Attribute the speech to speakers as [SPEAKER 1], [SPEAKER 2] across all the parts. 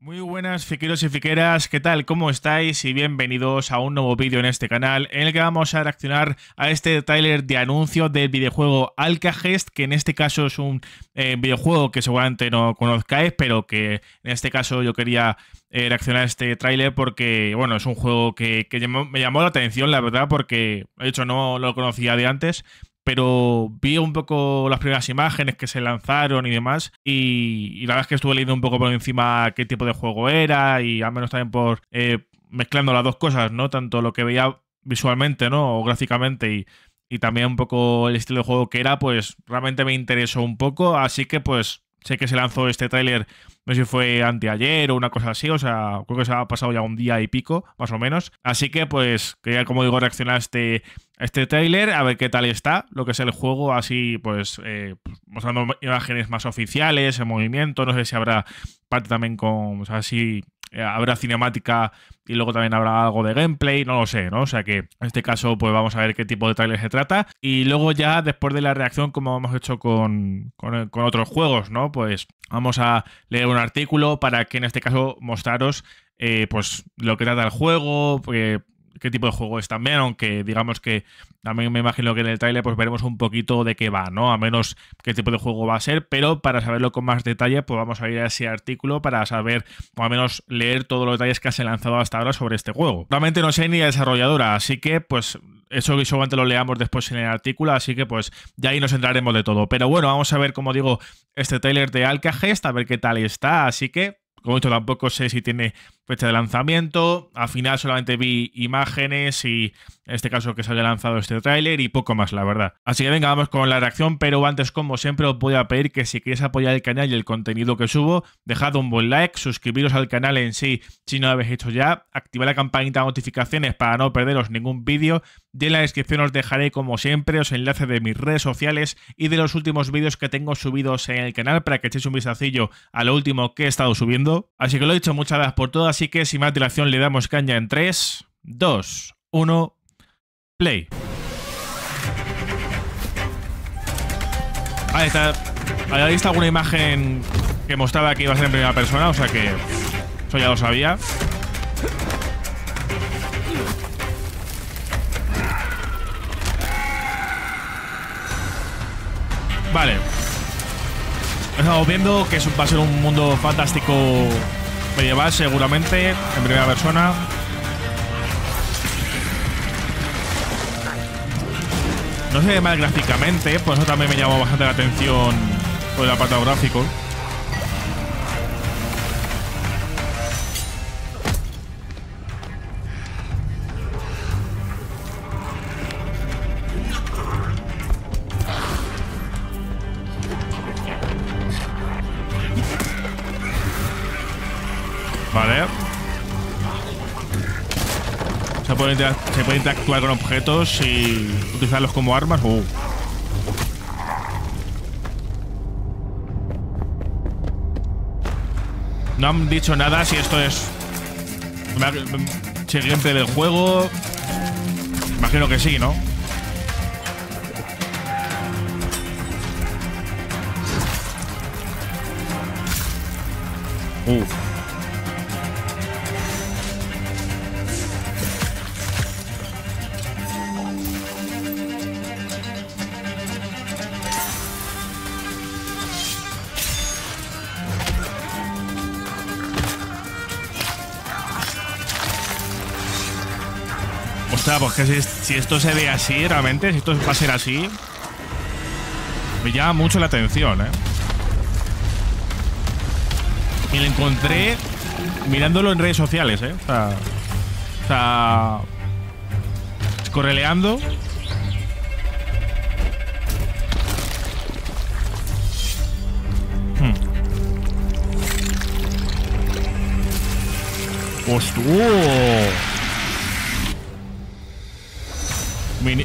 [SPEAKER 1] Muy buenas fiqueros y fiqueras, ¿qué tal? ¿Cómo estáis? Y bienvenidos a un nuevo vídeo en este canal en el que vamos a reaccionar a este tráiler de anuncio del videojuego Alcagest, que en este caso es un eh, videojuego que seguramente no conozcáis, pero que en este caso yo quería eh, reaccionar a este tráiler porque, bueno, es un juego que, me llamó la atención, la verdad, porque, de hecho, no lo conocía de antes pero vi un poco las primeras imágenes que se lanzaron y demás, y, la verdad es que estuve leyendo un poco por encima qué tipo de juego era, y al menos también por eh, mezclando las dos cosas, ¿no? Tanto lo que veía visualmente, ¿no? O gráficamente y, y también un poco el estilo de juego que era, pues realmente me interesó un poco, así que pues sé que se lanzó este tráiler no sé si fue anteayer o una cosa así, o sea, creo que se ha pasado ya un día y pico, más o menos. Así que, pues, quería, como digo, reaccionar a este, trailer. Este tráiler, a ver qué tal está, lo que es el juego, así, pues, eh, mostrando imágenes más oficiales, en movimiento, no sé si habrá parte también con, o sea, así eh, habrá cinemática y luego también habrá algo de gameplay, no lo sé, ¿no? O sea que en este caso pues vamos a ver qué tipo de trailer se trata y luego ya después de la reacción como hemos hecho con, otros juegos, ¿no? Pues vamos a leer un artículo para que en este caso mostraros eh, pues lo que trata el juego, eh, qué tipo de juego es también, aunque digamos que también me imagino que en el tráiler pues veremos un poquito de qué va, ¿no? A menos qué tipo de juego va a ser, pero para saberlo con más detalle pues vamos a ir a ese artículo para saber o al menos leer todos los detalles que se han lanzado hasta ahora sobre este juego. Realmente no sé ni desarrolladora, así que pues eso que lo leamos después en el artículo, así que pues ya ahí nos entraremos de todo. Pero bueno, vamos a ver, como digo, este tráiler de Alcagest, a ver qué tal está, así que... Como esto tampoco sé si tiene fecha de lanzamiento. Al final solamente vi imágenes y en este caso que se haya lanzado este tráiler y poco más, la verdad. Así que venga, vamos con la reacción, pero antes, como siempre, os voy a pedir que si queréis apoyar el canal y el contenido que subo, dejad un buen like, suscribiros al canal en sí si no lo habéis hecho ya, activad la campanita de notificaciones para no perderos ningún vídeo y en la descripción os dejaré, como siempre, los enlaces de mis redes sociales y de los últimos vídeos que tengo subidos en el canal para que echéis un vistacillo a lo último que he estado subiendo. Así que lo he dicho, muchas gracias por todas así que sin más dilación le damos caña en 3, 2, 1, play. Ahí está, ahí visto alguna imagen que mostraba que iba a ser en primera persona, o sea que eso ya lo sabía. Vale. Estamos viendo que va a ser un mundo fantástico medieval seguramente, en primera persona. No se ve mal gráficamente, por eso también me llamó bastante la atención por el apartado gráfico. Vale. Se puede, se interactuar con objetos y utilizarlos como armas. Uh. No han dicho nada si esto es siguiente del juego. Imagino que sí, ¿no? Uh. sea, pues que si, esto se ve así, realmente, si esto va a ser así, me llama mucho la atención, ¿eh? Y lo encontré mirándolo en redes sociales, ¿eh? O sea, o sea correleando. Hmm.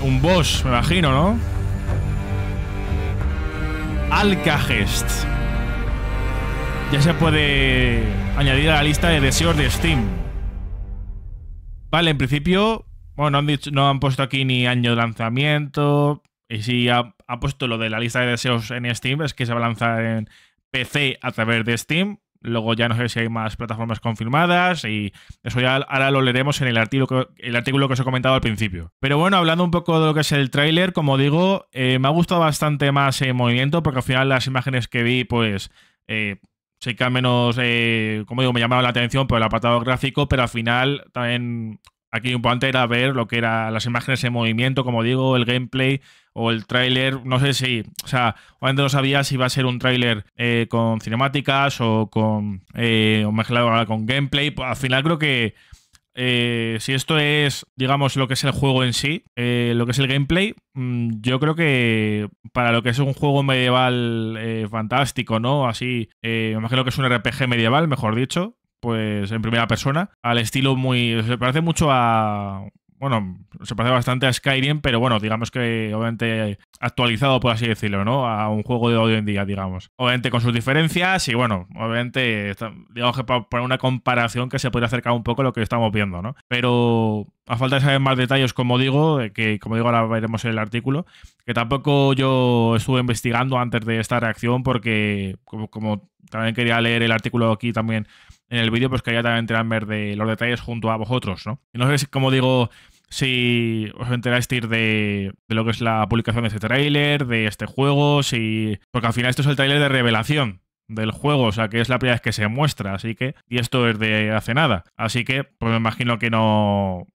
[SPEAKER 1] Un boss, me imagino, ¿no? Alcagest. Ya se puede añadir a la lista de deseos de Steam. Vale, en principio, bueno, no han, puesto aquí ni año de lanzamiento. Y si ha puesto lo de la lista de deseos en Steam, es que se va a lanzar en PC a través de Steam. Luego ya no sé si hay más plataformas confirmadas y eso ya ahora lo leeremos en el artículo, que, el artículo que os he comentado al principio. Pero bueno, hablando un poco de lo que es el tráiler, como digo, eh, me ha gustado bastante más el eh, movimiento porque al final las imágenes que vi pues... Eh, sé que al menos, eh, como digo, me llamaba la atención por el apartado gráfico, pero al final también aquí lo importante era ver lo que eran las imágenes en movimiento, como digo, el gameplay, o el tráiler, no sé si, o sea, obviamente no sabía si iba a ser un tráiler eh, con cinemáticas o con eh, o mezclado con gameplay. Pues, al final creo que eh, si esto es, digamos, lo que es el juego en sí, lo que es el gameplay, mm, yo creo que para lo que es un juego medieval fantástico, ¿no? Así, me imagino que es un RPG medieval, mejor dicho, pues en primera persona, al estilo muy... Se parece mucho a bueno, se parece bastante a Skyrim, pero bueno, digamos que obviamente actualizado, por así decirlo, ¿no? A un juego de hoy en día, digamos. Obviamente con sus diferencias y bueno, obviamente, digamos que para una comparación que se puede acercar un poco a lo que estamos viendo, ¿no? Pero a falta de saber más detalles, como digo, eh, que como digo ahora veremos el artículo, que tampoco yo estuve investigando antes de esta reacción porque como también quería leer el artículo aquí también en el vídeo, pues que quería también ver de los detalles junto a vosotros, ¿no? Y no sé, si, como digo, si os enteráis de, de, lo que es la publicación de este tráiler, de este juego, si... Porque al final esto es el tráiler de revelación del juego, o sea que es la primera vez que se muestra, así que... Y esto es de hace nada, así que pues me imagino que no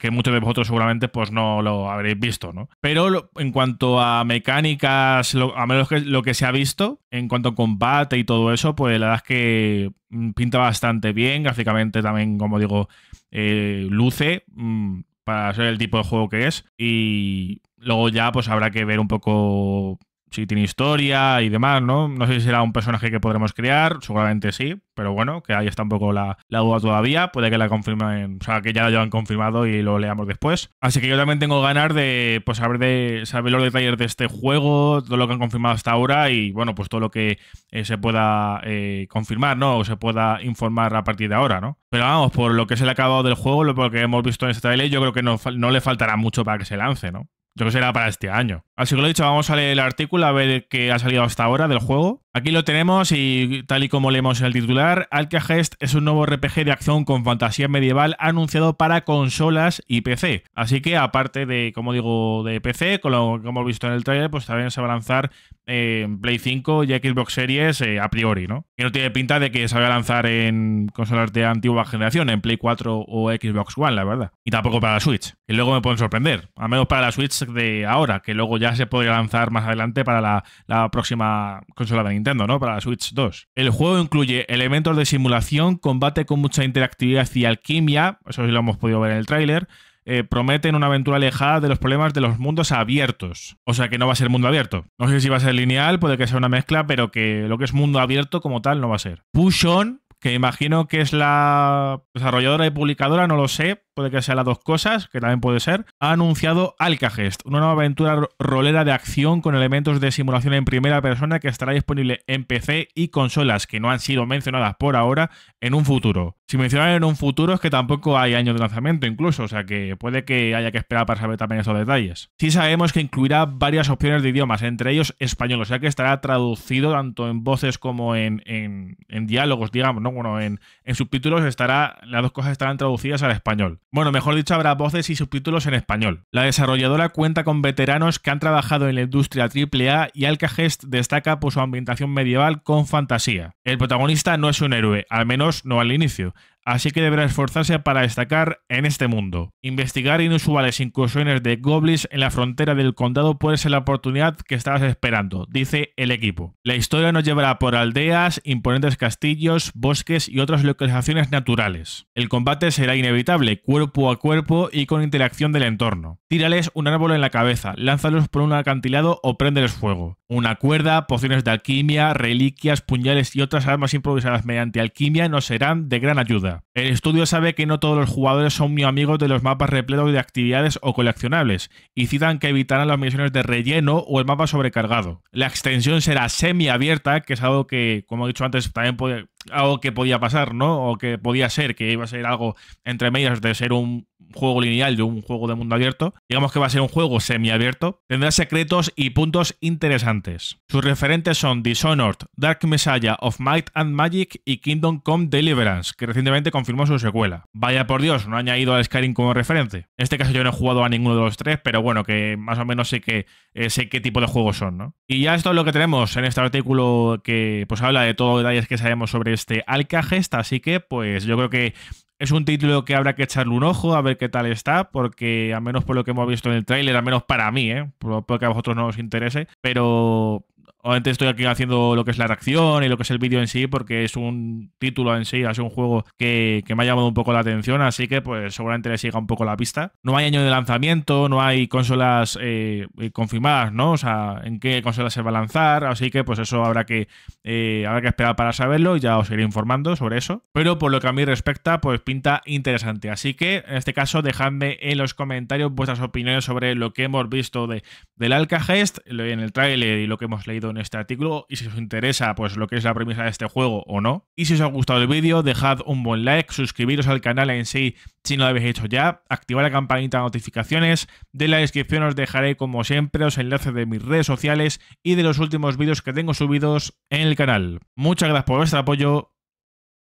[SPEAKER 1] que muchos de vosotros seguramente pues no lo habréis visto, ¿no? Pero en cuanto a mecánicas, a menos que lo que se ha visto, en cuanto a combate y todo eso, pues la verdad es que mm, pinta bastante bien, gráficamente también, como digo, eh, luce mm, para ser el tipo de juego que es y luego ya pues habrá que ver un poco si tiene historia y demás, ¿no? No sé si será un personaje que podremos crear, seguramente sí, pero bueno, que ahí está un poco la, duda todavía, puede que la confirmen, o sea, que ya lo hayan confirmado y lo leamos después. Así que yo también tengo ganas de pues, saber, de, los detalles de este juego, todo lo que han confirmado hasta ahora y bueno, pues todo lo que eh, se pueda eh, confirmar, ¿no? O se pueda informar a partir de ahora, ¿no? Pero vamos, por lo que es el acabado del juego, lo que hemos visto en este trailer, yo creo que no, no le faltará mucho para que se lance, ¿no? Yo creo que será para este año. Así que lo he dicho, vamos a leer el artículo a ver qué ha salido hasta ahora del juego. Aquí lo tenemos y tal y como leemos en el titular, Alcahest es un nuevo RPG de acción con fantasía medieval anunciado para consolas y PC. Así que aparte de, como digo, de PC, como hemos visto en el trailer, pues también se va a lanzar eh, en Play 5 y Xbox Series eh, a priori, ¿no? Que no tiene pinta de que se vaya a lanzar en consolas de antigua generación, en Play 4 o Xbox One, la verdad. Y tampoco para la Switch, Y luego me pueden sorprender. Al menos para la Switch de ahora, que luego ya se podría lanzar más adelante para la, la próxima consola de Nintendo. Para la Switch 2. El juego incluye elementos de simulación, combate con mucha interactividad y alquimia, eso sí lo hemos podido ver en el tráiler, eh, prometen una aventura alejada de los problemas de los mundos abiertos. O sea que no va a ser mundo abierto. No sé si va a ser lineal, puede que sea una mezcla, pero que lo que es mundo abierto como tal no va a ser. Push On, que imagino que es la desarrolladora y publicadora, no lo sé, puede que sea las dos cosas, que también puede ser, ha anunciado Alcagest, una nueva aventura rolera de acción con elementos de simulación en primera persona que estará disponible en PC y consolas que no han sido mencionadas por ahora en un futuro. Si mencionan en un futuro es que tampoco hay año de lanzamiento incluso, o sea que puede que haya que esperar para saber también esos detalles. Sí sabemos que incluirá varias opciones de idiomas, entre ellos español, o sea que estará traducido tanto en voces como en, en diálogos, digamos, ¿no? Bueno, en, en subtítulos estará, las dos cosas estarán traducidas al español. Bueno, mejor dicho, habrá voces y subtítulos en español. La desarrolladora cuenta con veteranos que han trabajado en la industria AAA y Alcagest destaca por su ambientación medieval con fantasía. El protagonista no es un héroe, al menos no al inicio así que deberá esforzarse para destacar en este mundo. Investigar inusuales incursiones de goblins en la frontera del condado puede ser la oportunidad que estabas esperando, dice el equipo. La historia nos llevará por aldeas, imponentes castillos, bosques y otras localizaciones naturales. El combate será inevitable, cuerpo a cuerpo y con interacción del entorno. Tírales un árbol en la cabeza, lánzalos por un acantilado o préndeles fuego. Una cuerda, pociones de alquimia, reliquias, puñales y otras armas improvisadas mediante alquimia nos serán de gran ayuda. El estudio sabe que no todos los jugadores son muy amigos de los mapas repletos de actividades o coleccionables, y citan que evitarán las misiones de relleno o el mapa sobrecargado. La extensión será semiabierta, que es algo que, como he dicho antes, también puede algo que podía pasar, ¿no? O que podía ser, que iba a ser algo entre medias de ser un juego lineal de un juego de mundo abierto, digamos que va a ser un juego semiabierto, tendrá secretos y puntos interesantes. Sus referentes son Dishonored, Dark Messiah of Might and Magic y Kingdom Come Deliverance, que recientemente confirmó su secuela. Vaya por Dios, no ha añadido al Skyrim como referente. En este caso yo no he jugado a ninguno de los tres, pero bueno, que más o menos sé que eh, sé qué tipo de juegos son, ¿no? Y ya esto es lo que tenemos en este artículo que pues habla de todo los detalles que sabemos sobre este Alcagest, así que pues yo creo que es un título que habrá que echarle un ojo a ver qué tal está, porque al menos por lo que hemos visto en el tráiler, al menos para mí, ¿eh? a vosotros no os interese, pero Obviamente estoy aquí haciendo lo que es la reacción y lo que es el vídeo en sí, porque es un título en sí, es un juego que, me ha llamado un poco la atención, así que pues seguramente le siga un poco la pista. No hay año de lanzamiento, no hay consolas eh, confirmadas, ¿no? O sea, en qué consolas se va a lanzar, así que pues eso habrá que, eh, habrá que esperar para saberlo y ya os iré informando sobre eso. Pero por lo que a mí respecta, pues pinta interesante. Así que en este caso dejadme en los comentarios vuestras opiniones sobre lo que hemos visto de, del Alcagest en el tráiler y lo que hemos leído este artículo y si os interesa pues lo que es la premisa de este juego o no. Y si os ha gustado el vídeo, dejad un buen like, suscribiros al canal en sí si no lo habéis hecho ya, activar la campanita de notificaciones, de la descripción os dejaré como siempre los enlaces de mis redes sociales y de los últimos vídeos que tengo subidos en el canal. Muchas gracias por vuestro apoyo,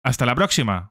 [SPEAKER 1] hasta la próxima.